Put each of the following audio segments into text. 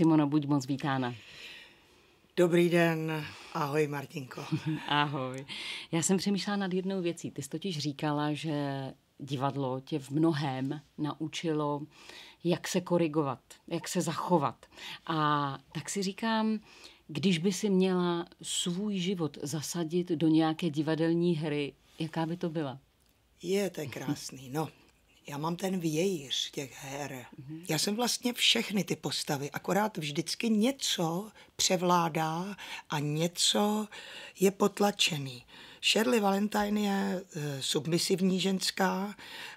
Simona, buď moc vítána. Dobrý den, ahoj Martinko. ahoj. Já jsem přemýšlela nad jednou věcí. Ty jsi totiž říkala, že divadlo tě v mnohem naučilo, jak se korigovat, jak se zachovat. A tak si říkám, když by si měla svůj život zasadit do nějaké divadelní hry, jaká by to byla? Je, to je krásný. No, já mám ten vějíř těch her. Mm-hmm. Já jsem vlastně všechny ty postavy, akorát vždycky něco převládá a něco je potlačený. Shirley Valentine je e, submisivní ženská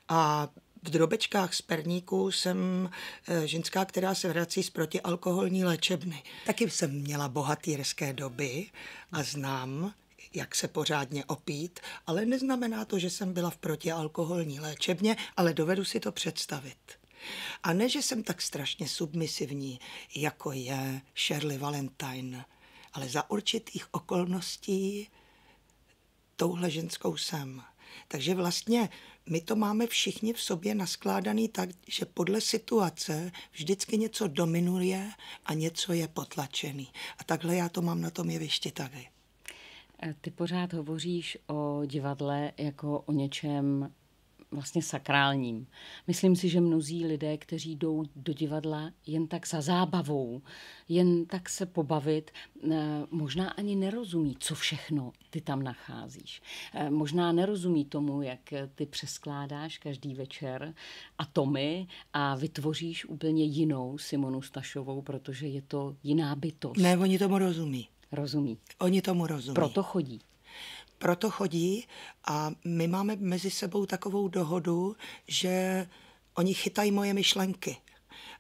a v drobečkách z perníku jsem e, ženská, která se vrací z protialkoholní léčebny. Taky jsem měla bohatýrské doby a znám jak se pořádně opít, ale neznamená to, že jsem byla v protialkoholní léčebně, ale dovedu si to představit. A ne, že jsem tak strašně submisivní, jako je Shirley Valentine, ale za určitých okolností touhle ženskou jsem. Takže vlastně my to máme všichni v sobě naskládaný tak, že podle situace vždycky něco dominuje a něco je potlačený. A takhle já to mám na tom jevišti taky. Eh, ty pořád hovoříš o divadle jako o něčem vlastně sakrálním. Myslím si, že mnozí lidé, kteří jdou do divadla jen tak za zábavou, jen tak se pobavit, eh, možná ani nerozumí, co všechno ty tam nacházíš. Eh, možná nerozumí tomu, jak ty přeskládáš každý večer atomy a vytvoříš úplně jinou Simonu Stašovou, protože je to jiná bytost. Ne, oni tomu rozumí rozumí. Oni tomu rozumí. Proto chodí. Proto chodí a my máme mezi sebou takovou dohodu, že oni chytají moje myšlenky.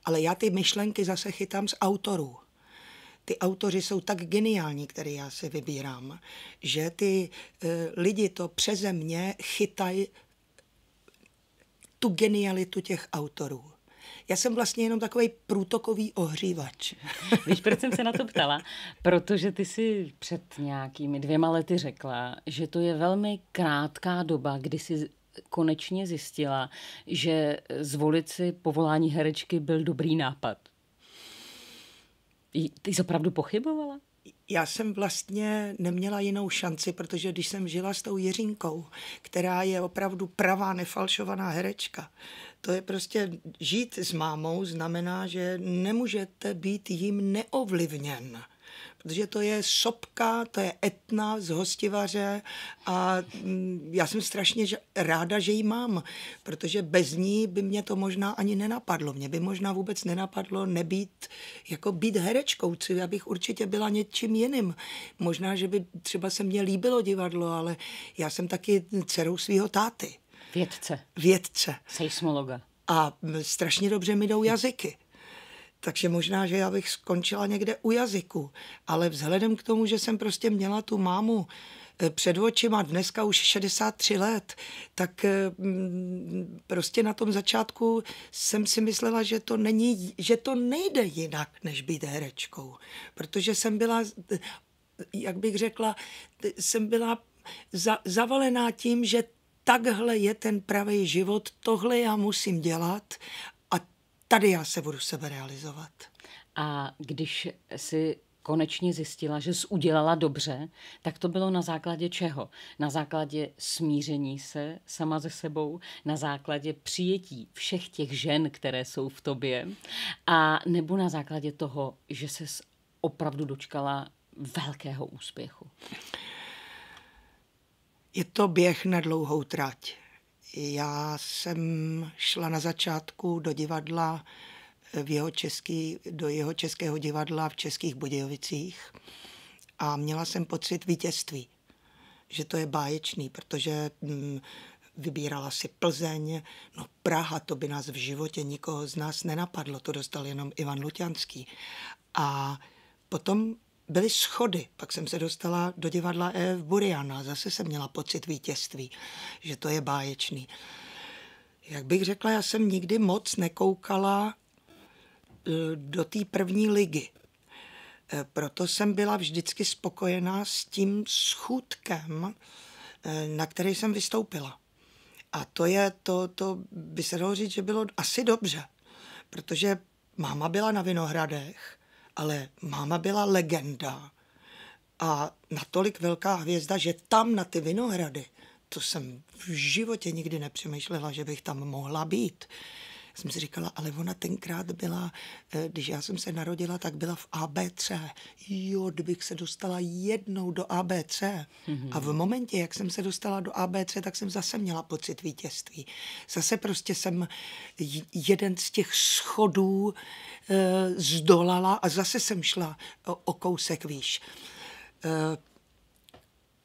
Ale já ty myšlenky zase chytám z autorů ty autoři jsou tak geniální, které já si vybírám, že ty e, lidi to přeze mě chytají tu genialitu těch autorů já jsem vlastně jenom takový průtokový ohřívač. Víš, proč jsem se na to ptala? Protože ty si před nějakými dvěma lety řekla, že to je velmi krátká doba, kdy si konečně zjistila, že zvolit si povolání herečky byl dobrý nápad. Ty jsi opravdu pochybovala? já jsem vlastně neměla jinou šanci, protože když jsem žila s tou Jiřinkou, která je opravdu pravá, nefalšovaná herečka, to je prostě žít s mámou, znamená, že nemůžete být jim neovlivněn protože to je sopka, to je etna z hostivaře a mm, já jsem strašně ráda, že ji mám, protože bez ní by mě to možná ani nenapadlo. Mě by možná vůbec nenapadlo nebýt, jako být herečkou, co já bych určitě byla něčím jiným. Možná, že by třeba se mně líbilo divadlo, ale já jsem taky dcerou svého táty. Vědce. Vědce. Seismologa. A mm, strašně dobře mi jdou jazyky. Takže možná, že já bych skončila někde u jazyku, ale vzhledem k tomu, že jsem prostě měla tu mámu eh, před očima, dneska už 63 let, tak eh, mm, prostě na tom začátku jsem si myslela, že to, není, že to nejde jinak, než být herečkou. Protože jsem byla, eh, jak bych řekla, jsem byla za, zavalená tím, že takhle je ten pravý život, tohle já musím dělat tady já se budu sebe realizovat. A když si konečně zjistila, že jsi udělala dobře, tak to bylo na základě čeho? Na základě smíření se sama se sebou, na základě přijetí všech těch žen, které jsou v tobě, a nebo na základě toho, že se opravdu dočkala velkého úspěchu? Je to běh na dlouhou trať. Já jsem šla na začátku do divadla eh, v jeho český, do jeho českého divadla v Českých Budějovicích a měla jsem pocit vítězství, že to je báječný, protože hm, vybírala si Plzeň, no Praha, to by nás v životě nikoho z nás nenapadlo, to dostal jenom Ivan Lutianský. A potom byly schody. Pak jsem se dostala do divadla e v Buriana. Zase jsem měla pocit vítězství, že to je báječný. Jak bych řekla, já jsem nikdy moc nekoukala eh, do té první ligy. Eh, proto jsem byla vždycky spokojená s tím schůdkem, eh, na který jsem vystoupila. A to je, to, to by se dalo říct, že bylo asi dobře, protože máma byla na Vinohradech, ale máma byla legenda a natolik velká hvězda, že tam na ty vinohrady, to jsem v životě nikdy nepřemýšlela, že bych tam mohla být jsem si říkala, ale ona tenkrát byla, eh, když já jsem se narodila, tak byla v AB3. Jo, kdybych se dostala jednou do AB3. Mm-hmm. A v momentě, jak jsem se dostala do ABC, tak jsem zase měla pocit vítězství. Zase prostě jsem jeden z těch schodů e, zdolala a zase jsem šla o, o kousek výš. E, eh,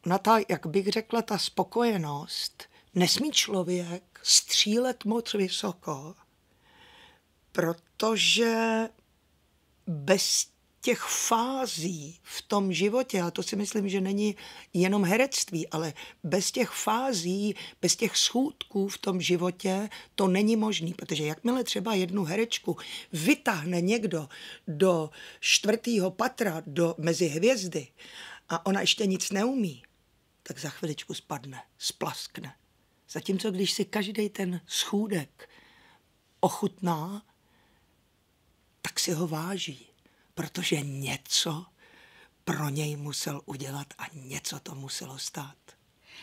na ta, jak bych řekla, ta spokojenost, nesmí člověk střílet moc vysoko, protože bez těch fází v tom životě, a to si myslím, že není jenom herectví, ale bez těch fází, bez těch schůdků v tom životě to není možný, protože jakmile třeba jednu herečku vytáhne někdo do čtvrtého patra, do mezi hvězdy a ona ještě nic neumí, tak za chviličku spadne, splaskne. Zatímco když si každý ten schůdek ochutná, tak si ho váží, protože něco pro něj musel udělat a něco to muselo stát.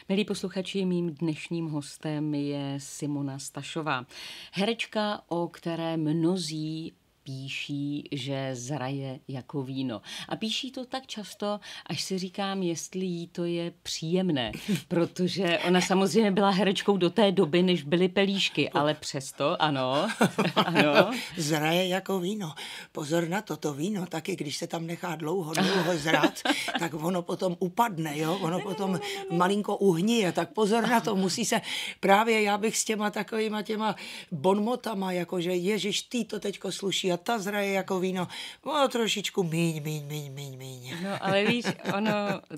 Milí posluchači, mým dnešním hostem je Simona Stašová. Herečka, o které mnozí píší, že zraje jako víno. A píší to tak často, až si říkám, jestli jí to je příjemné, protože ona samozřejmě byla herečkou do té doby, než byly pelíšky, ale přesto, ano, ano. Zraje jako víno. Pozor na to, to víno taky, když se tam nechá dlouho, dlouho zrát, tak ono potom upadne, jo? ono no, no, potom no, malinko uhníje, tak pozor na to, musí se, právě já bych s těma takovýma těma bonmotama, jakože Ježíš, ty to teďko sluší ta zraje jako víno, o no, trošičku míň, míň, míň, míň, míň. No ale víš, ono,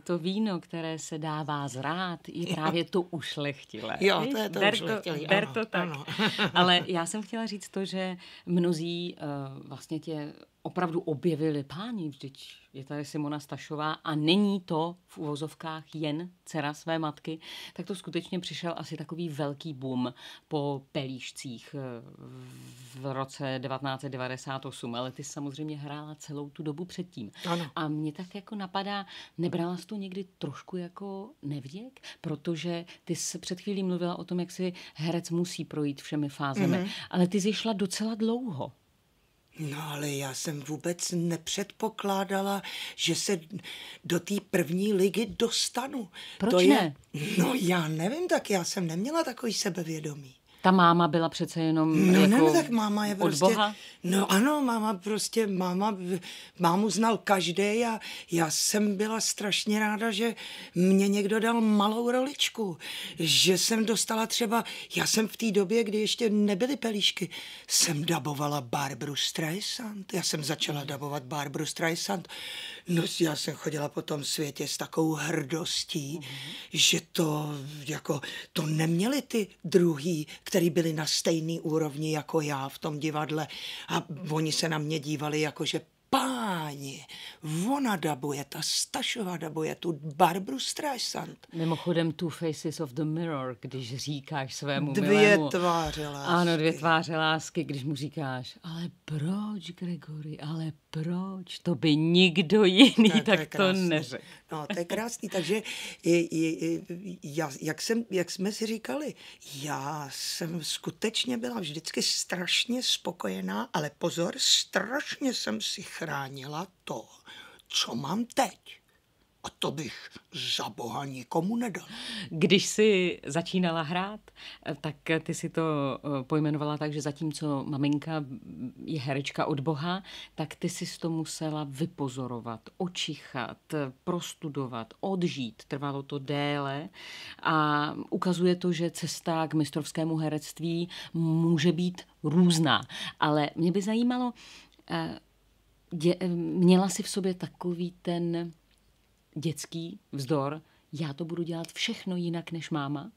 to víno, které se dává zrát, je právě to ušlechtilé. Jo, víš? to je to ber ušlechtilé, to, ber ano, to tak. Ano. ale já jsem chtěla říct to, že mnozí uh, vlastně tě opravdu objevili páni, vždyť je tady Simona Stašová a není to v uvozovkách jen dcera své matky, tak to skutečně přišel asi takový velký boom po pelíšcích eh, v roce 1998, ale ty samozřejmě hrála celou tu dobu předtím. Ano. A mě tak jako napadá, nebrala jsi to někdy trošku jako nevděk, protože ty jsi před chvílí mluvila o tom, jak si herec musí projít všemi fázemi, mm-hmm. ale ty jsi šla docela dlouho. No ale já jsem vůbec nepředpokládala, že se do té první ligy dostanu. Proč to ne? no já nevím, tak já jsem neměla takový sebevědomí. Ta máma byla přece jenom no, no, no jako ne, tak máma je prostě, od Boha? No ano, máma prostě, máma, mámu znal každý a já jsem byla strašně ráda, že mě někdo dal malou roličku, že jsem dostala třeba, já jsem v té době, kdy ještě nebyly pelíšky, jsem dabovala Barbru Streisand, já jsem začala dabovat Barbru Streisand, No já jsem chodila po tom světě s takovou hrdostí, mm-hmm. že to jako, to neměli ty druhý, který byli na stejný úrovni jako já v tom divadle a oni se na mě dívali jako, že páni, ona dabuje, ta Stašová dabuje tu Barbru Streisand. Mimochodem Two Faces of the Mirror, když říkáš svému Dvě milému, tváře lásky. Ano, dvě tváře lásky, když mu říkáš, ale proč, Gregory, ale proč? To by nikdo jiný ne, tak to neřekl. No, to je krásný. Takže i, i, já, jak, jsem, jak jsme si říkali, já jsem skutečně byla vždycky strašně spokojená, ale pozor, strašně jsem si chránila to, co mám teď. A to bych za boha nikomu nedal. Když jsi začínala hrát, tak ty si to eh, pojmenovala tak, že zatímco maminka je herečka od boha, tak ty si to musela vypozorovat, očichat, prostudovat, odžít. Trvalo to déle a ukazuje to, že cesta k mistrovskému herectví může být různá. Ale mě by zajímalo, eh, dě, měla si v sobě takový ten dětský vzdor, já to budu dělat všechno jinak než máma?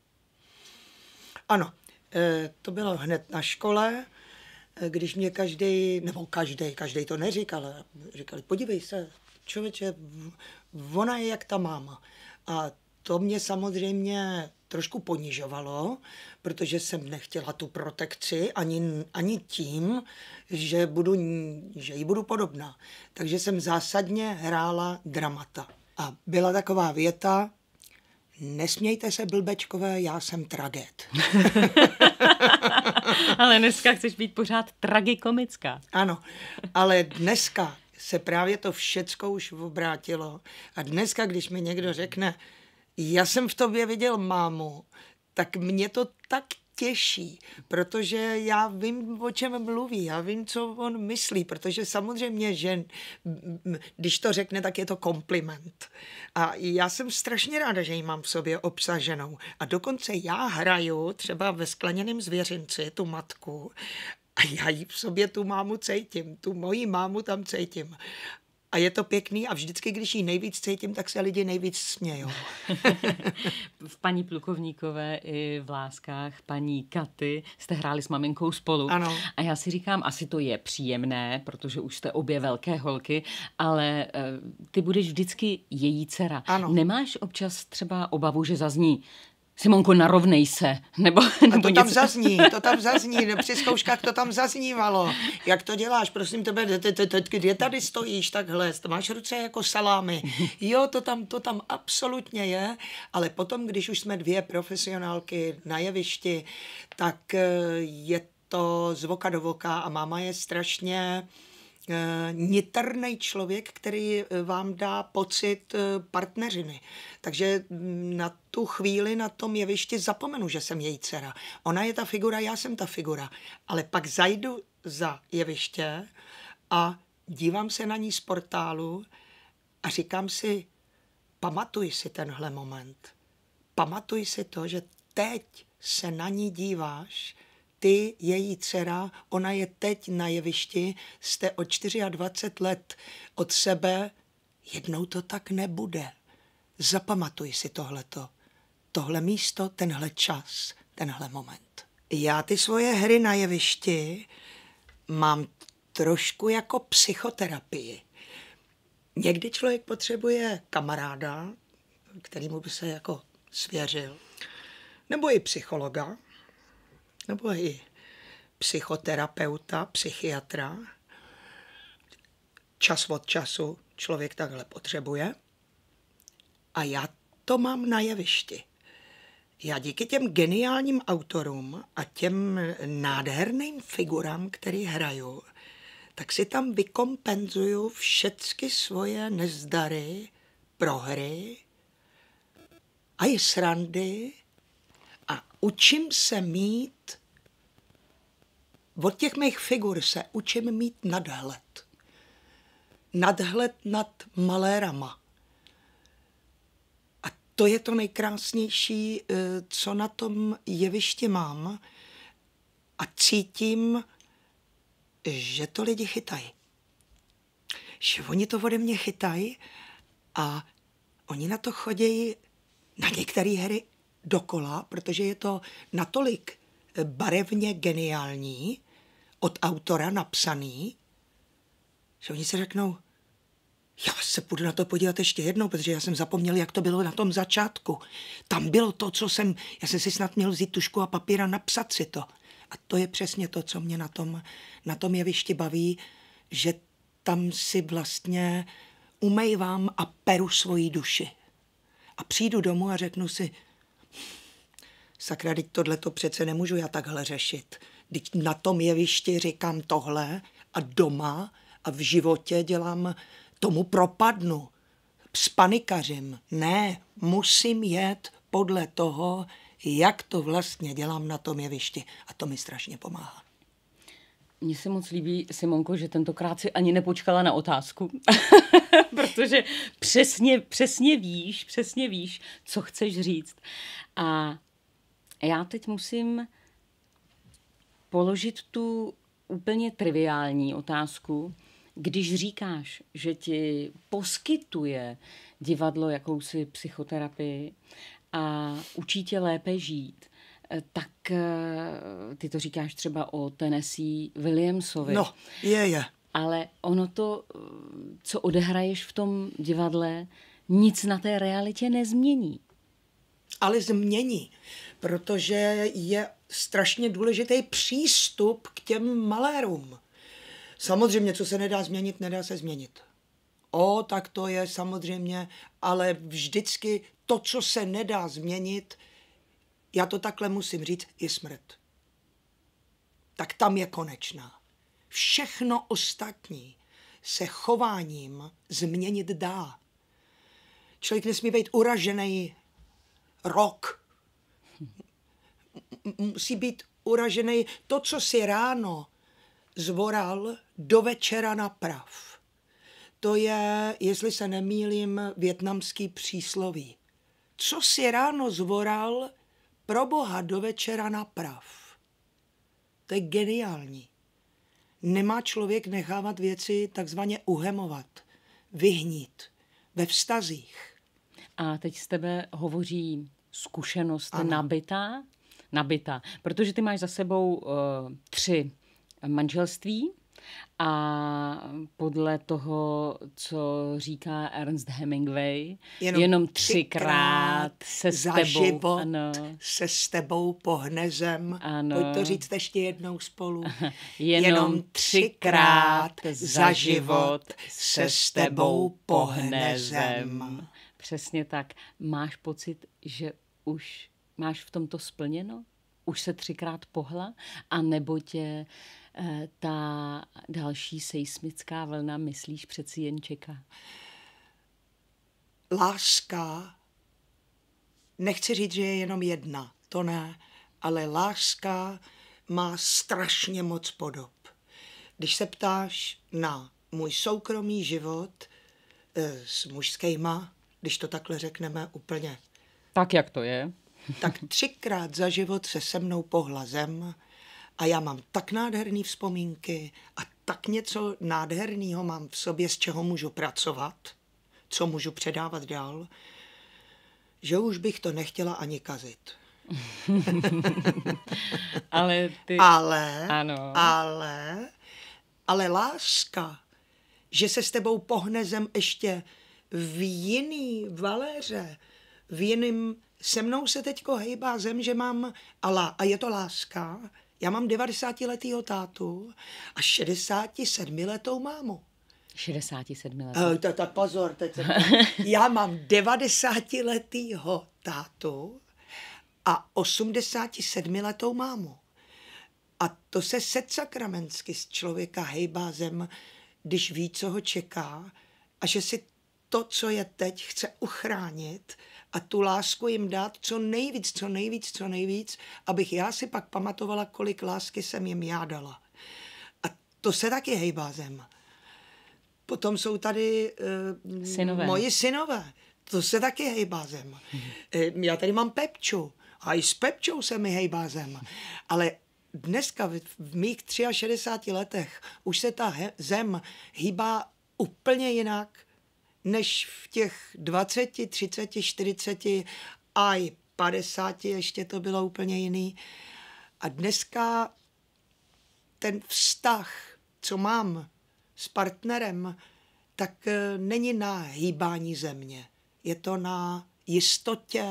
Ano, e, to bylo hned na škole, e, když mě každý, nebo každý, každý to neříkal, říkali, podívej se, člověče, ona je jak ta máma. A to mě samozřejmě trošku ponižovalo, protože jsem nechtěla tu protekci ani, ani tím, že, budu, že jí budu podobná. Takže jsem zásadně hrála dramata. A byla taková věta, nesmějte se blbečkové, já jsem traget. ale dneska chceš být pořád tragikomická. Ano, ale dneska se právě to všecko už obrátilo. A dneska, když mi někdo řekne, já jsem v tobě viděl mámu, tak mě to tak těžší, protože já vím, o čem mluví, já vím, co on myslí, protože samozřejmě, že když to řekne, tak je to kompliment. A já jsem strašně ráda, že ji mám v sobě obsaženou. A dokonce já hraju třeba ve skleněném zvěřinci tu matku a já ji v sobě tu mámu cítím, tu moji mámu tam cítím a je to pěkný a vždycky, když ji nejvíc cítím, tak se lidi nejvíc smějou. v paní Plukovníkové i v Láskách paní Katy jste hráli s maminkou spolu. Ano. A já si říkám, asi to je příjemné, protože už jste obě velké holky, ale eh, ty budeš vždycky její dcera. Ano. Nemáš občas třeba obavu, že zazní Simonko, narovnej se. Nebo, nebo A to něco. tam zazní, to tam zazní, no, při zkouškách to tam zaznívalo. Jak to děláš, prosím tebe, kde tady stojíš takhle, máš ruce jako salámy. Jo, to tam, to tam absolutně je, ale potom, když už jsme dvě profesionálky na jevišti, tak eh, je to z voka do voka a máma je strašně Eh, niterný člověk, který eh, vám dá pocit eh, partneřiny. Takže mm, na tu chvíli na tom jevišti zapomenu, že jsem její dcera. Ona je ta figura, já jsem ta figura. Ale pak zajdu za jeviště a dívám se na ní z portálu a říkám si, pamatuj si tenhle moment. Pamatuj si to, že teď se na ní díváš ty, její dcera, ona je teď na jevišti, jste o 24 let od sebe, jednou to tak nebude. Zapamatuj si tohleto, tohle místo, tenhle čas, tenhle moment. Já ty svoje hry na jevišti mám trošku jako psychoterapii. Někdy člověk potřebuje kamaráda, kterýmu by se jako svěřil, nebo i psychologa, nebo i psychoterapeuta, psychiatra. Čas od času člověk takhle potřebuje. A já to mám na jevišti. Já díky těm geniálním autorům a těm nádherným figurám, který hraju, tak si tam vykompenzuju všechny svoje nezdary, prohry a i srandy a učím se mít od těch mých figur se učím mít nadhled. Nadhled nad malérama. A to je to nejkrásnější, eh, co na tom jevišti mám. A cítím, že to lidi chytají. Že oni to ode mě chytají a oni na to chodí na některé hry dokola, protože je to natolik barevně geniální, od autora napsaný, že oni se řeknou, já se půjdu na to podívat ještě jednou, protože já jsem zapomněl, jak to bylo na tom začátku. Tam bylo to, co jsem, já jsem si snad měl vzít tušku a papíra napsat si to. A to je přesně to, co mě na tom, na tom jevišti baví, že tam si vlastně umejvám a peru svoji duši. A přijdu domů a řeknu si, sakra, teď tohle to přece nemůžu já takhle řešit. Teď na tom jevišti říkám tohle a doma a v životě dělám tomu propadnu. panikařem. Ne, musím jet podle toho, jak to vlastně dělám na tom jevišti. A to mi strašně pomáhá. Mně se moc líbí, Simonko, že tentokrát si ani nepočkala na otázku, protože přesně, přesně víš, přesně víš, co chceš říct. A já teď musím položit tu úplně triviální otázku, když říkáš, že ti poskytuje divadlo jakousi psychoterapii a učí tě lépe žít, eh, tak eh, ty to říkáš třeba o Tennessee Williamsovi. No, je, je. Ale ono to, eh, co odehraješ v tom divadle, nic na té realitě nezmění. Ale změní protože je strašně důležitý přístup k těm malérům. Samozřejmě, co se nedá změnit, nedá se změnit. O, tak to je samozřejmě, ale vždycky to, co se nedá změnit, já to takhle musím říct, je smrt. Tak tam je konečná. Všechno ostatní se chováním změnit dá. Člověk nesmí být uražený rok, musí být uražený to, co si ráno zvoral, do večera naprav. To je, jestli se nemýlím, větnamský přísloví. Co si ráno zvoral, pro boha do večera naprav. To je geniální. Nemá člověk nechávat věci takzvaně uhemovat, vyhnít ve vztazích. A teď z tebe hovoří zkušenost ano. nabitá? nabitá. Protože ty máš za sebou uh, tři manželství a podle toho, co říká Ernst Hemingway, jenom, jenom třikrát se s tebou, život ano. se s tebou pohne zem. Ano. Pojď to říct ještě jednou spolu. jenom, jenom třikrát za život se s tebou pohne zem. Přesně tak. Máš pocit, že už Máš v tomto splněno? Už se třikrát pohla? A nebo tě e, ta další seismická vlna, myslíš, přeci jen čeká? Láska, nechci říct, že je jenom jedna, to ne, ale láska má strašně moc podob. Když se ptáš na můj soukromý život e, s mužskýma, když to takhle řekneme úplně. Tak, jak to je tak třikrát za život se se mnou pohla zem a já mám tak nádherné vzpomínky a tak něco nádherného mám v sobě, z čeho můžu pracovat, co můžu předávat dál, že už bych to nechtěla ani kazit. ale ty... Ale, ano. ale, ale láska, že se s tebou pohne zem ještě v jiný valéře, v jiným se mnou se teďko hejbá zem, že mám ala a je to láska. Já mám 90-letýho tátu a 67-letou mámu. 67 letou. Uh, tak, tak pozor, teď se... já mám 90-letýho tátu a 87-letou mámu. A to se secakramensky z člověka hejbá zem, když ví, co ho čeká a že si to, co je teď, chce uchránit a tu lásku jim dát co nejvíc, co nejvíc, co nejvíc, abych já si pak pamatovala, kolik lásky jsem jim já dala. A to se taky hejbá zem. Potom jsou tady uh, synové. moji synové. To se taky hejbá zem. Hmm. Já tady mám Pepču. A i s Pepčou se mi hejbá zem. Ale dneska v, v mých 63 letech už se ta he, zem hýbá úplně jinak – než v těch 20, 30, 40 a 50 ještě to bylo úplně jiný. A dneska ten vztah, co mám s partnerem, tak e, není na hýbání země. Je to na jistotě,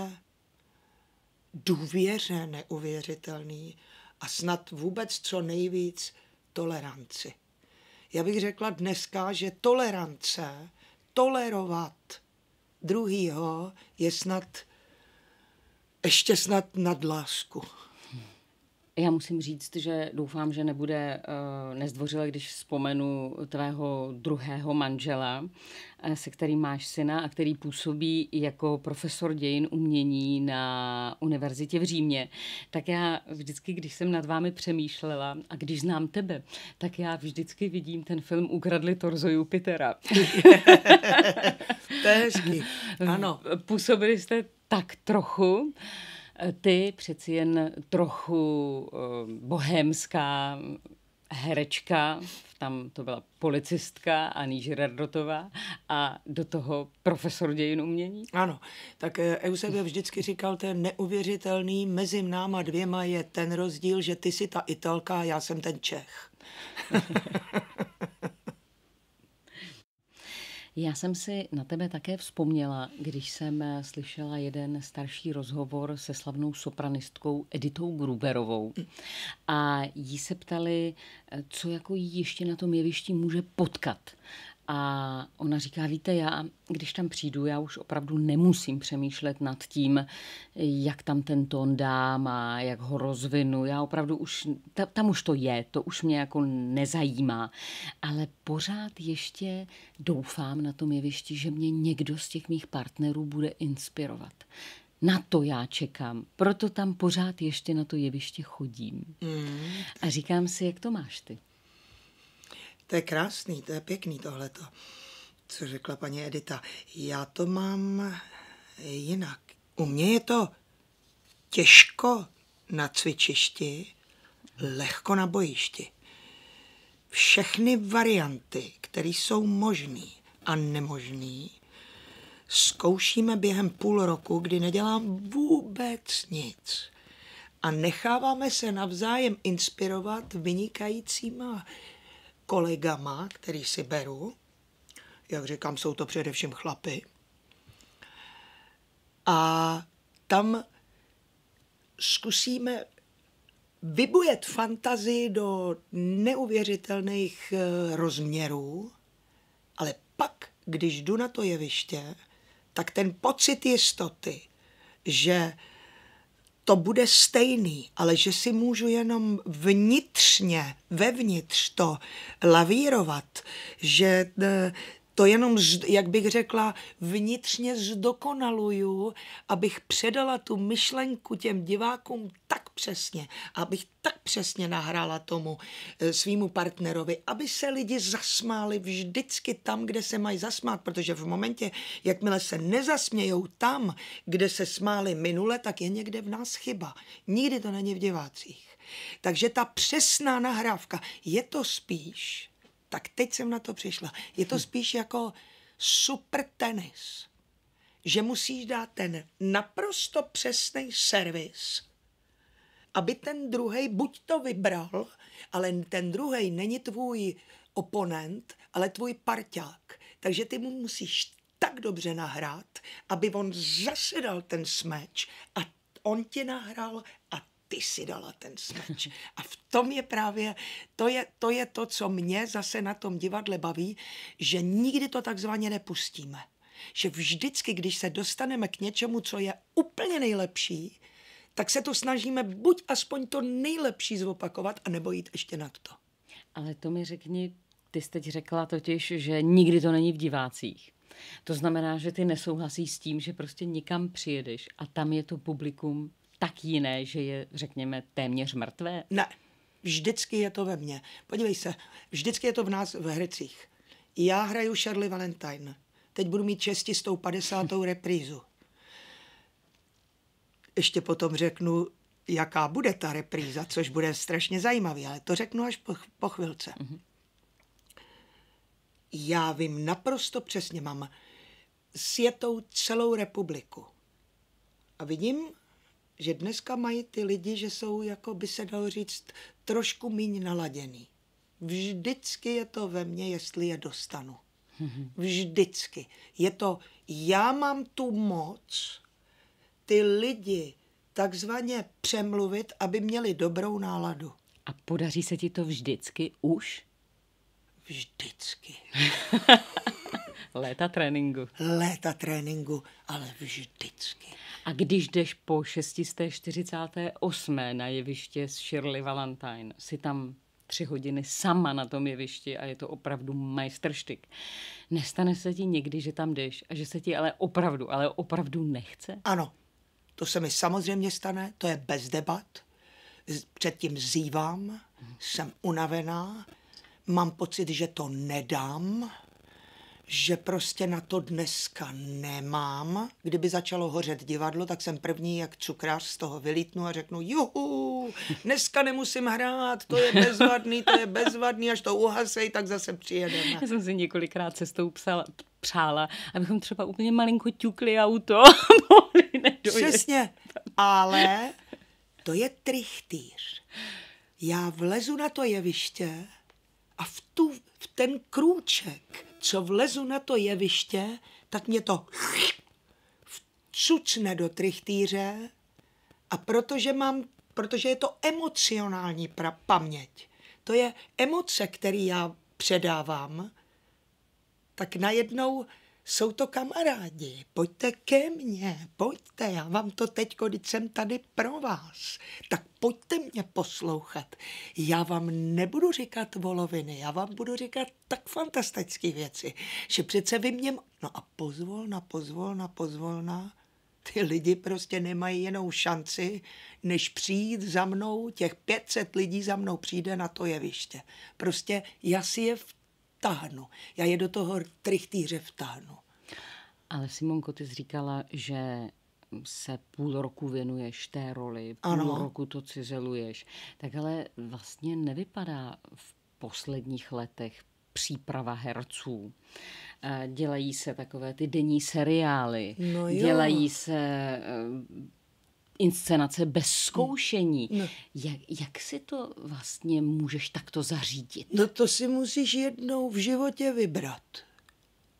důvěře neuvěřitelný a snad vůbec co nejvíc toleranci. Já bych řekla dneska, že tolerance tolerovat druhýho je snad ještě snad nad lásku. Já musím říct, že doufám, že nebude uh, nezdvořile, když vzpomenu tvého druhého manžela, eh, se kterým máš syna a který působí jako profesor dějin umění na univerzitě v Římě. Tak já vždycky, když jsem nad vámi přemýšlela a když znám tebe, tak já vždycky vidím ten film Ukradli torzo Jupitera. to je hezky. Ano. Působili jste tak trochu. Uh, ty přeci jen trochu eh, bohemská herečka, tam to byla policistka Aní Žirardotová a do toho profesor dějin umění? Ano, tak eh, Eusebio hm. vždycky říkal, ten neuvěřitelný, mezi náma dvěma je ten rozdíl, že ty jsi ta Italka a já jsem ten Čech. Já jsem si na tebe také vzpomněla, když jsem slyšela jeden starší rozhovor se slavnou sopranistkou Editou Gruberovou mm. a jí se ptali, co jako jí ještě na tom jevišti může potkat. A ona říká, víte, já, když tam přijdu, já už opravdu nemusím přemýšlet nad tím, jak tam ten tón dám a jak ho rozvinu. Já opravdu už, ta, tam už to je, to už mě jako nezajímá. Ale pořád ještě doufám na tom jevišti, že mě někdo z těch mých partnerů bude inspirovat. Na to já čekám, proto tam pořád ještě na to jeviště chodím. Mm. A říkám si, jak to máš ty? To je krásný, to je pěkný tohleto, co řekla paní Edita. Já to mám jinak. U mě je to těžko na cvičišti, lehko na bojišti. Všechny varianty, které jsou možné a nemožné, zkoušíme během půl roku, kdy nedělám vůbec nic. A necháváme se navzájem inspirovat vynikajícíma kolegama, který si beru. Jak říkám, jsou to především chlapy. A tam zkusíme vybujet fantazii do neuvěřitelných eh, rozměrů, ale pak, když jdu na to jeviště, tak ten pocit jistoty, že to bude stejný, ale že si můžu jenom vnitřně, vevnitř to lavírovat, že eh, to jenom, jak bych řekla, vnitřně zdokonaluju, abych předala tu myšlenku těm divákům tak přesně, abych tak přesně nahrála tomu e, svýmu partnerovi, aby se lidi zasmáli vždycky tam, kde se mají zasmát, protože v momentě, jakmile se nezasmějou tam, kde se smáli minule, tak je někde v nás chyba. Nikdy to není v divácích. Takže ta přesná nahrávka je to spíš tak teď jsem na to přišla. Je to hm. spíš jako super tenis, že musíš dát ten naprosto přesný servis, aby ten druhý buď to vybral, ale ten druhý není tvůj oponent, ale tvůj parťák. Takže ty mu musíš tak dobře nahrát, aby on zasedal ten smeč a on ti nahrál ty si dala ten smeč. A v tom je právě, to je, to je to, co mě zase na tom divadle baví, že nikdy to takzvaně nepustíme. Že vždycky, když se dostaneme k něčemu, co je úplně nejlepší, tak se to snažíme buď aspoň to nejlepší zopakovat, anebo jít ještě nad to. Ale to mi řekni, ty jsi teď řekla totiž, že nikdy to není v divácích. To znamená, že ty nesouhlasíš s tím, že prostě nikam přijedeš a tam je to publikum tak jiné, že je, řekněme, téměř mrtvé? Ne, vždycky je to ve mně. Podívej se, vždycky je to v nás v hercích. Já hraju Charlie Valentine. Teď budu mít česti s tou 50. reprízu. Ještě potom řeknu, jaká bude ta repríza, což bude strašně zajímavý, ale to řeknu až po, po chvilce. Mm-hmm. Já vím naprosto přesně, mám světou celou republiku. A vidím, že dneska mají ty lidi, že jsou, jako by se dalo říct, trošku míň naladěný. Vždycky je to ve mně, jestli je dostanu. Vždycky. Je to, já mám tu moc ty lidi takzvaně přemluvit, aby měli dobrou náladu. A podaří se ti to vždycky už? Vždycky. Léta tréninku. Léta tréninku, ale vždycky. A když jdeš po 648. na jeviště s Shirley Valentine, si tam tři hodiny sama na tom jevišti a je to opravdu majstrštyk. Nestane se ti někdy, že tam jdeš a že se ti ale opravdu, ale opravdu nechce? Ano, to se mi samozřejmě stane, to je bez debat. Předtím zývám, jsem unavená, mám pocit, že to nedám že prostě na to dneska nemám. Kdyby začalo hořet divadlo, tak jsem první jak cukrář z toho vylítnu a řeknu juhu, dneska nemusím hrát, to je bezvadný, to je bezvadný, až to uhasej, tak zase přijedeme. Já jsem si několikrát cestou psala, přála, abychom třeba úplně malinko ťukli auto. Přesně, ale to je trichtýř. Já vlezu na to jeviště a v, tu, v ten krůček co vlezu na to jeviště, tak mě to vcucne do trichtýře a protože, mám, protože je to emocionální pra, paměť, to je emoce, který já předávám, tak najednou jsou to kamarádi, pojďte ke mně, pojďte, já vám to teď, když jsem tady pro vás, tak pojďte mě poslouchat. Já vám nebudu říkat voloviny, já vám budu říkat tak fantastické věci, že přece vy mě... No a pozvolna, pozvolna, pozvolna, ty lidi prostě nemají jenou šanci, než přijít za mnou, těch 500 lidí za mnou přijde na to jeviště. Prostě já si je v vtáhnu. Já je do toho trichtýře vtáhnu. Ale Simonko, ty jsi říkala, že se půl roku věnuješ té roli, půl ano. roku to cizeluješ. Tak ale vlastně nevypadá v posledních letech příprava herců. Eh, dělají se takové ty denní seriály, no jo. dělají se inscenace bez zkoušení. No. Jak, jak si to vlastně můžeš takto zařídit? No to si musíš jednou v životě vybrat.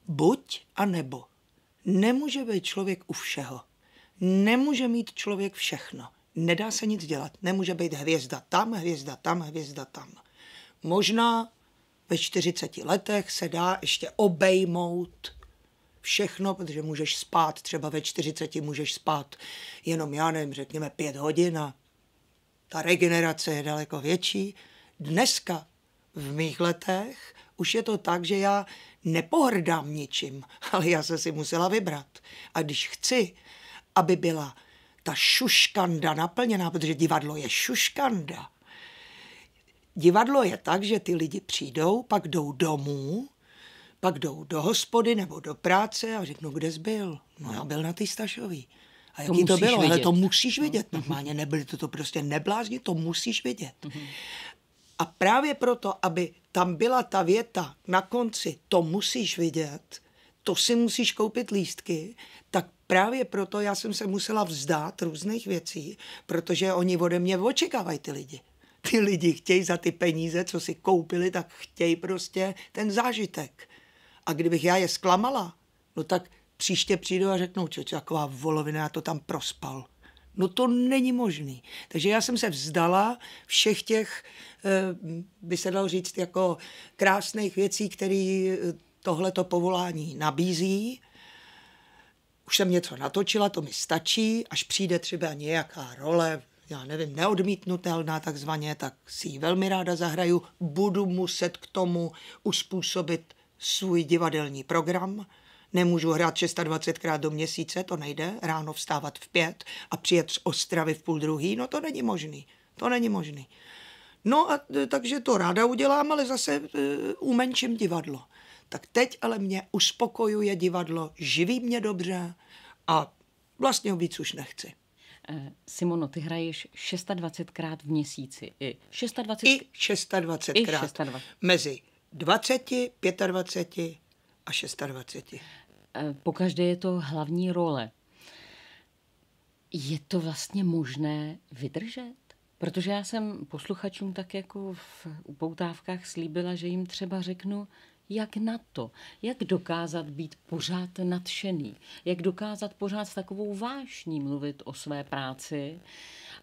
Buď a nebo. Nemůže být člověk u všeho. Nemůže mít člověk všechno. Nedá se nic dělat. Nemůže být hvězda tam, hvězda tam, hvězda tam. Možná ve 40 letech se dá ještě obejmout všechno, protože můžeš spát, třeba ve 40 můžeš spát jenom, já nevím, řekněme pět hodin a ta regenerace je daleko větší. Dneska v mých letech už je to tak, že já nepohrdám ničím, ale já se si musela vybrat. A když chci, aby byla ta šuškanda naplněná, protože divadlo je šuškanda. Divadlo je tak, že ty lidi přijdou, pak jdou domů pak jdou do hospody nebo do práce a řeknu, kde jsi byl? No já byl na ty Stašový. A jaký to, to bylo? Vidět. Ale to musíš no. vidět. No. Normálně nebyli to, to prostě neblázni, to musíš vidět. Mm-hmm. A právě proto, aby tam byla ta věta na konci, to musíš vidět, to si musíš koupit lístky, tak právě proto já jsem se musela vzdát různých věcí, protože oni ode mě očekávají ty lidi. Ty lidi chtějí za ty peníze, co si koupili, tak chtějí prostě ten zážitek. A kdybych já je zklamala, no tak příště přijdu a řeknou, čo, taková volovina, já to tam prospal. No to není možný. Takže já jsem se vzdala všech těch, eh, by se dalo říct, jako krásných věcí, které eh, tohleto povolání nabízí. Už jsem něco natočila, to mi stačí, až přijde třeba nějaká role, já nevím, neodmítnutelná takzvaně, tak si ji velmi ráda zahraju. Budu muset k tomu uspůsobit svůj divadelní program, nemůžu hrát 26krát do měsíce, to nejde, ráno vstávat v pět a přijet z Ostravy v půl druhý, no to není možný, to není možný. No a e, takže to ráda udělám, ale zase uh, umenším divadlo. Tak teď ale mě uspokojuje divadlo, živí mě dobře a vlastně víc už nechci. E, Simono, ty hraješ 26krát v měsíci. I 26, I 26krát. 26. Mezi 20, 25 a 26. Po každé je to hlavní role. Je to vlastně možné vydržet? Protože já jsem posluchačům tak jako v upoutávkách slíbila, že jim třeba řeknu, jak na to, jak dokázat být pořád nadšený, jak dokázat pořád s takovou vášní mluvit o své práci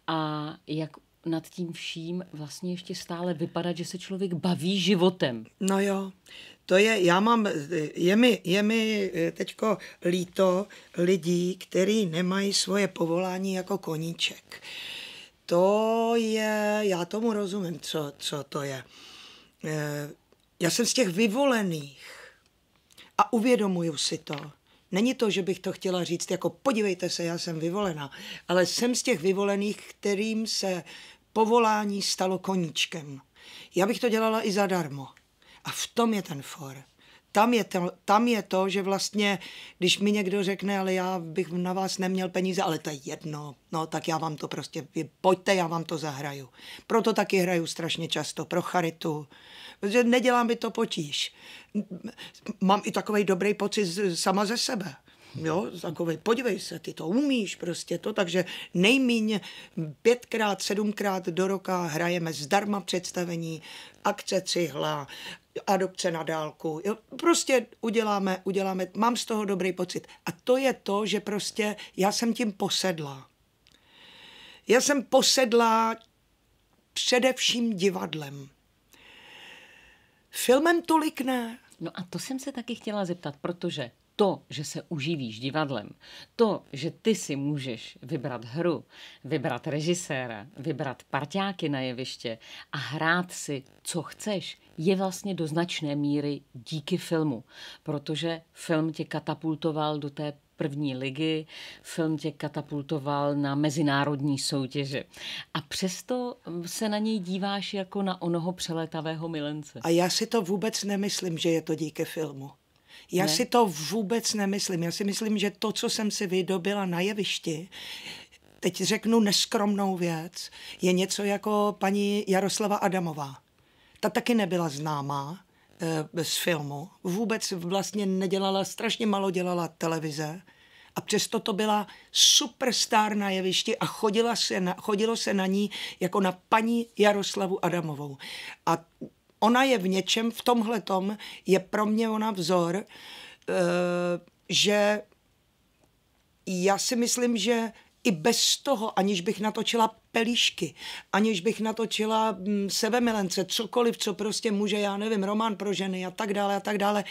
a jak nad tím vším vlastně ještě stále vypadat, že se člověk baví životem. No jo, to je, já mám, je mi, je mi teďko líto lidí, kteří nemají svoje povolání jako koníček. To je, já tomu rozumím, co, co to je. Eh, já jsem z těch vyvolených a uvědomuju si to. Není to, že bych to chtěla říct jako podívejte se, já jsem vyvolena, ale jsem z těch vyvolených, kterým se povolání stalo koníčkem. Já bych to dělala i zadarmo. A v tom je ten for. Tam je, to, tam je to, že vlastně, když mi někdo řekne, ale já bych na vás neměl peníze, ale to je jedno, no tak já vám to prostě, vy pojďte, já vám to zahraju. Proto taky hraju strašně často, pro charitu, protože nedělám by to potíž. Mám i takový dobrý pocit sama ze sebe jo, takový, podívej se, ty to umíš, prostě to, takže nejméně pětkrát, sedmkrát do roka hrajeme zdarma představení, akce cihla, adopce na dálku. Jo, prostě uděláme, uděláme, mám z toho dobrý pocit. A to je to, že prostě já jsem tím posedla. Já jsem posedla především divadlem. Filmem tolik ne. No a to jsem se taky chtěla zeptat, protože to, že se uživíš divadlem, to, že ty si můžeš vybrat hru, vybrat režiséra, vybrat parťáky na jeviště a hrát si, co chceš, je vlastně do značné míry díky filmu, protože film tě katapultoval do té první ligy, film tě katapultoval na mezinárodní soutěže. A přesto se na něj díváš jako na onoho přelétavého milence. A já si to vůbec nemyslím, že je to díky filmu. Já ne? si to vůbec nemyslím. Já si myslím, že to, co jsem si vydobila na jevišti, teď řeknu neskromnou věc, je něco jako paní Jaroslava Adamová. Ta taky nebyla známá e, z filmu. Vůbec vlastně nedělala, strašně malo dělala televize. A přesto to byla superstar na jevišti a chodila se na, chodilo se na ní jako na paní Jaroslavu Adamovou. A ona je v něčem, v tomhle tom je pro mě ona vzor, eh, že já si myslím, že i bez toho, aniž bych natočila pelíšky, aniž bych natočila mm, sebemilence, cokoliv, co prostě může, já nevím, román pro ženy a tak dále a tak dále,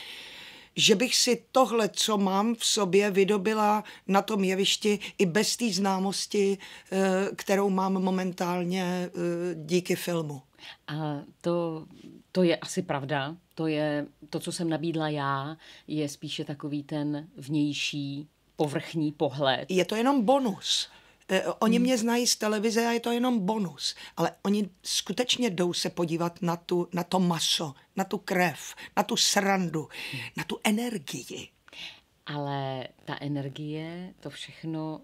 že bych si tohle, co mám v sobě, vydobila na tom jevišti i bez té známosti, eh, kterou mám momentálně eh, díky filmu. A to, to je asi pravda. To, je, to, co jsem nabídla já, je spíše takový ten vnější, povrchní pohled. Je to jenom bonus. Eh, oni hmm. mě znají z televize a je to jenom bonus, ale oni skutečně jdou se podívat na, tu, na to maso, na tu krev, na tu srandu, na tu energii. Ale ta energie, to všechno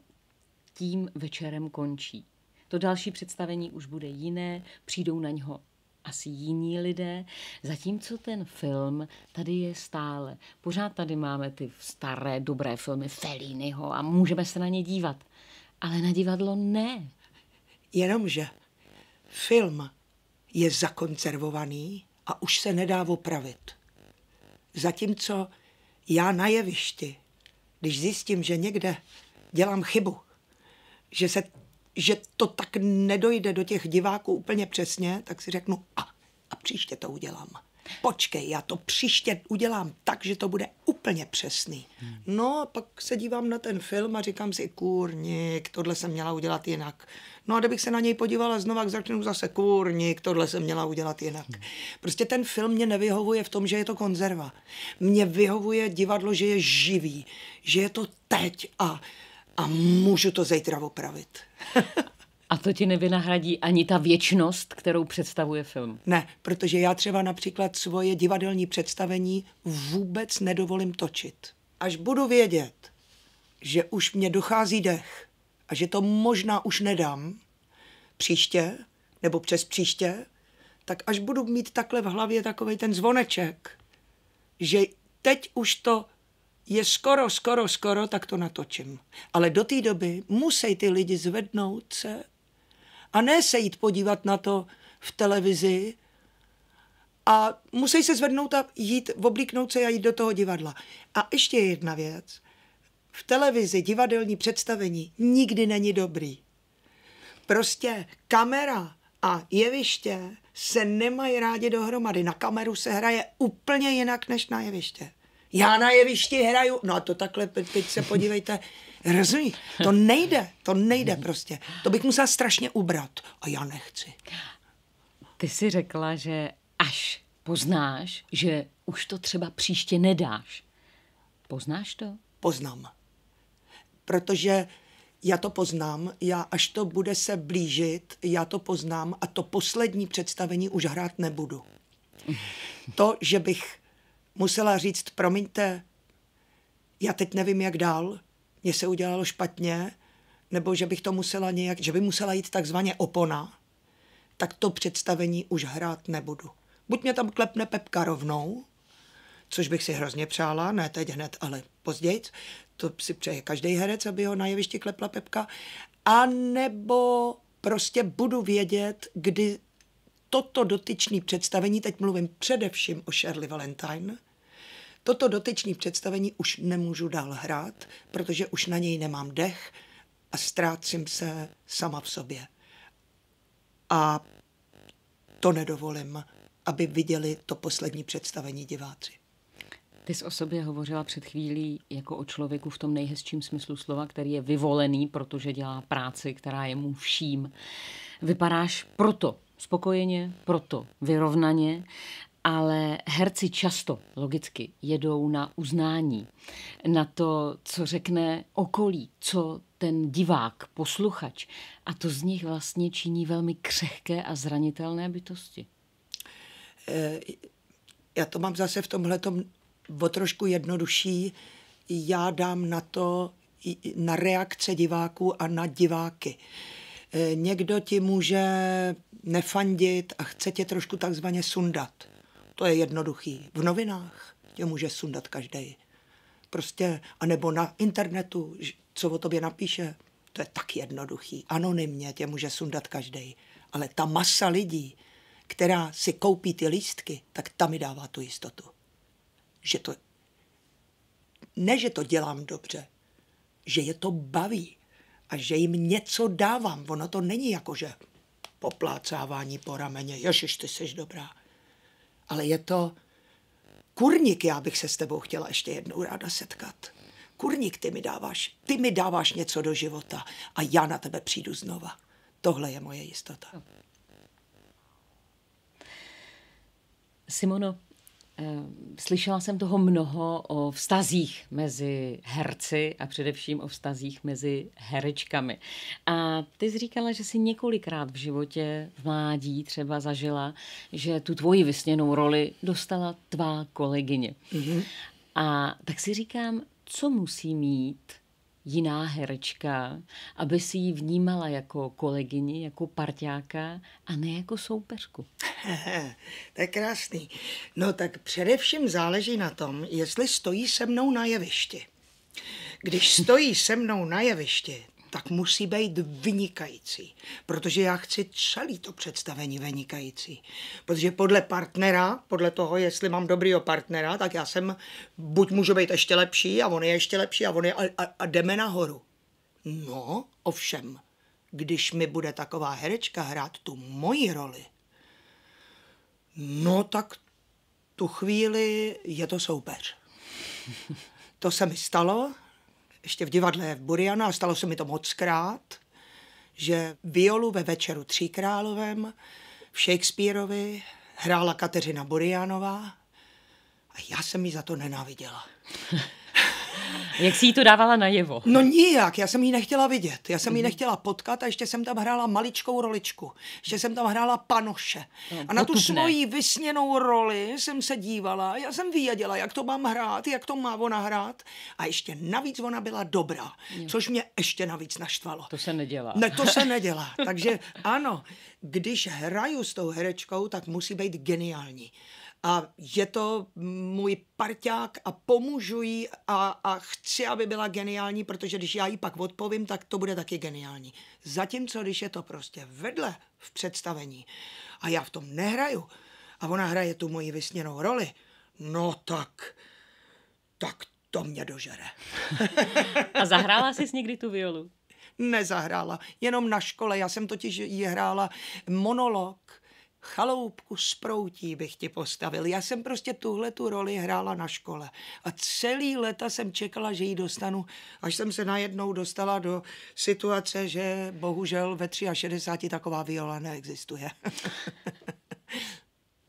tím večerem končí. To další představení už bude jiné, přijdou na něho asi jiní lidé, zatímco ten film tady je stále. Pořád tady máme ty staré dobré filmy Felínyho a můžeme se na ně dívat. Ale na divadlo ne. Jenomže film je zakonzervovaný a už se nedá opravit. Zatímco já na jevišti, když zjistím, že někde dělám chybu, že, se, že to tak nedojde do těch diváků úplně přesně, tak si řeknu a, a příště to udělám. Počkej, já to příště udělám tak, že to bude úplně přesný. Hmm. No a pak se dívám na ten film a říkám si, kůrník, tohle jsem měla udělat jinak. No a kdybych se na něj podívala znova, začnu zase, kůrník, tohle jsem měla udělat jinak. Hmm. Prostě ten film mě nevyhovuje v tom, že je to konzerva. Mě vyhovuje divadlo, že je živý, že je to teď a a můžu to zítra opravit. A to ti nevynahradí ani ta věčnost, kterou představuje film. Ne, protože já třeba například svoje divadelní představení vůbec nedovolím točit. Až budu vědět, že už mě dochází dech a že to možná už nedám příště nebo přes příště, tak až budu mít takhle v hlavě takový ten zvoneček, že teď už to je skoro, skoro, skoro, tak to natočím. Ale do té doby musí ty lidi zvednout se a ne se jít podívat na to v televizi a musí se zvednout a jít, oblíknout se a jít do toho divadla. A ještě jedna věc. V televizi divadelní představení nikdy není dobrý. Prostě kamera a jeviště se nemají rádi dohromady. Na kameru se hraje úplně jinak než na jeviště. Já na jevišti hraju. No a to takhle, teď se podívejte, rozumí? To nejde, to nejde prostě. To bych musela strašně ubrat a já nechci. Ty jsi řekla, že až poznáš, že už to třeba příště nedáš. Poznáš to? Poznám. Protože já to poznám, já až to bude se blížit, já to poznám a to poslední představení už hrát nebudu. To, že bych musela říct, promiňte, já teď nevím, jak dál, mě se udělalo špatně, nebo že bych to musela nějak, že by musela jít takzvaně opona, tak to představení už hrát nebudu. Buď mě tam klepne Pepka rovnou, což bych si hrozně přála, ne teď hned, ale později, to si přeje každý herec, aby ho na jevišti klepla Pepka, a nebo prostě budu vědět, kdy toto dotyčné představení, teď mluvím především o Shirley Valentine, toto dotyčné představení už nemůžu dál hrát, protože už na něj nemám dech a ztrácím se sama v sobě. A to nedovolím, aby viděli to poslední představení diváci. Ty jsi o sobě hovořila před chvílí jako o člověku v tom nejhezčím smyslu slova, který je vyvolený, protože dělá práci, která je mu vším. Vypadáš proto spokojeně, proto vyrovnaně, ale herci často, logicky, jedou na uznání, na to, co řekne okolí, co ten divák, posluchač. A to z nich vlastně činí velmi křehké a zranitelné bytosti. Eh, já to mám zase v tomhle o trošku jednodušší. Já dám na to, na reakce diváků a na diváky. Eh, někdo ti může nefandit a chce tě trošku takzvaně sundat. To je jednoduchý. V novinách tě může sundat každý. Prostě, anebo na internetu, co o tobě napíše, to je tak jednoduchý. Anonymně tě může sundat každý. Ale ta masa lidí, která si koupí ty lístky, tak ta mi dává tu jistotu. Že to, ne, že to dělám dobře, že je to baví a že jim něco dávám. Ono to není jako, že poplácávání po rameně, ježiš, ty jsi dobrá. Ale je to kurník, já bych se s tebou chtěla ještě jednou ráda setkat. Kurník, ty mi dáváš, ty mi dáváš něco do života a já na tebe přijdu znova. Tohle je moje jistota. Simono, Eh, slyšela jsem toho mnoho o vztazích mezi herci a především o vztazích mezi herečkami. A ty jsi říkala, že jsi několikrát v životě v mládí třeba zažila, že tu tvoji vysněnou roli dostala tvá kolegyně. Mm-hmm. A tak si říkám, co musí mít jiná herečka, aby si ji vnímala jako kolegyni, jako parťáka a ne jako soupeřku. to je krásný. No tak především záleží na tom, jestli stojí se mnou na jevišti. Když stojí se mnou na jevišti, tak musí být vynikající. Protože já chci celý to představení vynikající. Protože podle partnera, podle toho, jestli mám dobrýho partnera, tak já jsem, buď můžu být ještě lepší a on je ještě lepší a on je a, a, a jdeme nahoru. No, ovšem, když mi bude taková herečka hrát tu moji roli, no tak tu chvíli je to soupeř. To se mi stalo, ještě v divadle v Buriana a stalo se mi to moc krát, že violu ve večeru Tříkrálovém v Shakespeareovi hrála Kateřina Burianová a já jsem ji za to nenáviděla. Jak jsi jí to dávala najevo? No nijak, já jsem ji nechtěla vidět, já jsem ji nechtěla potkat a ještě jsem tam hrála maličkou roličku, ještě jsem tam hrála panoše. No, a na tu svoji vysněnou roli jsem se dívala, já jsem věděla, jak to mám hrát, jak to má ona hrát a ještě navíc ona byla dobrá, což mě ještě navíc naštvalo. To se nedělá. Ne, to se nedělá, takže ano, když hraju s tou herečkou, tak musí být geniální a je to můj parťák a pomůžu jí a, a chci, aby byla geniální, protože když já jí pak odpovím, tak to bude taky geniální. Zatímco, když je to prostě vedle v představení a já v tom nehraju a ona hraje tu moji vysněnou roli, no tak, tak to mě dožere. a zahrála jsi někdy tu violu? Nezahrála, jenom na škole. Já jsem totiž ji hrála monolog chaloupku s proutí bych ti postavil. Já jsem prostě tuhle tu roli hrála na škole. A celý leta jsem čekala, že ji dostanu, až jsem se najednou dostala do situace, že bohužel ve 63 taková viola neexistuje.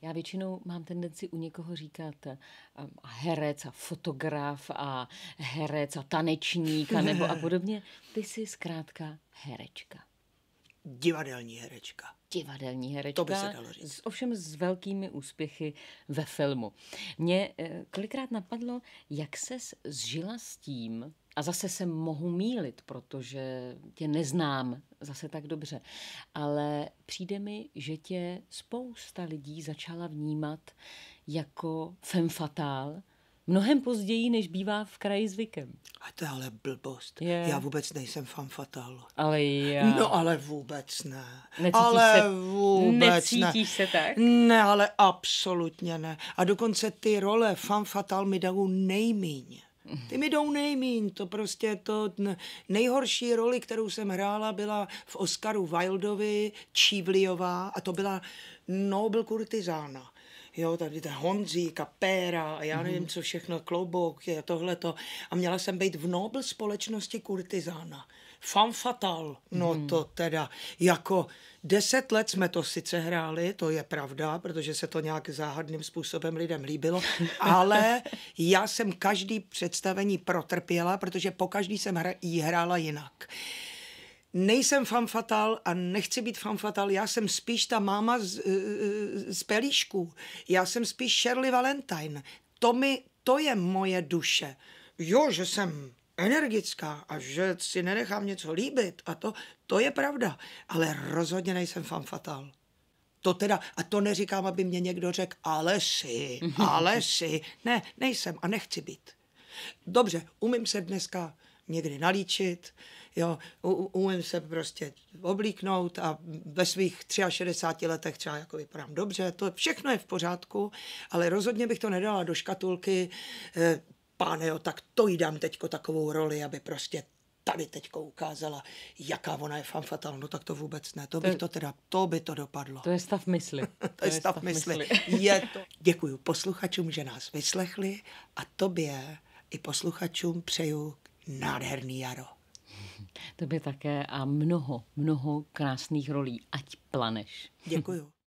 Já většinou mám tendenci u někoho říkat eh, a herec a fotograf a herec a tanečník a nebo a podobně. Ty jsi zkrátka herečka. Divadelní herečka divadelní herečka. To by se dalo říct. S, ovšem s velkými úspěchy ve filmu. Mě eh, kolikrát napadlo, jak se zžila s tím, a zase se mohu mílit, protože tě neznám zase tak dobře, ale přijde mi, že tě spousta lidí začala vnímat jako femme fatale, Mnohem později, než bývá v kraji zvykem. A to je ale blbost. Je. Já vůbec nejsem fan fatal. Ale já. No ale vůbec ne. Necítíš ale se, vůbec necítíš ne. se tak? Ne, ale absolutně ne. A dokonce ty role fan fatal mi dají nejmíň. Ty mi jdou nejmín, to prostě to nejhorší roli, kterou jsem hrála, byla v Oscaru Wildovi Čívliová a to byla Nobel kurtizána jo, tady ten Honzí, Kapéra a já nevím, co všechno, klobouk, je tohleto. A měla jsem být v Nobel společnosti kurtizána. Fan fatal, no hmm. to teda, jako deset let jsme to sice hráli, to je pravda, protože se to nějak záhadným způsobem lidem líbilo, ale já jsem každý představení protrpěla, protože po každý jsem hra, jí hrála jinak nejsem fanfatal a nechci být fanfatal, já jsem spíš ta máma z, eh, eh, z pelíšků. já jsem spíš Shirley Valentine. To, mi, to je moje duše. Jo, že jsem energická a že si nenechám něco líbit a to, to je pravda, ale rozhodně nejsem fanfatal. To teda, a to neříkám, aby mě někdo řekl, ale si, mhm. ale si. Ne, nejsem a nechci být. Dobře, umím se dneska někdy nalíčit, uh, Jo, umím se prostě oblíknout a ve svých 63 letech třeba jako vypadám dobře, to všechno je v pořádku, ale rozhodně bych to nedala do škatulky, eh, páne, jo, tak to jí dám teďko takovou roli, aby prostě tady teďko ukázala, jaká ona je fanfatal, no tak to vůbec ne, to, to bych to teda, to by to dopadlo. To je stav mysli. to, to je stav, stav mysli. mysli. je to. Děkuji posluchačům, že nás vyslechli a tobě i posluchačům přeju nádherný jaro. Tobě také a mnoho, mnoho krásných rolí. Ať planeš. Děkuju.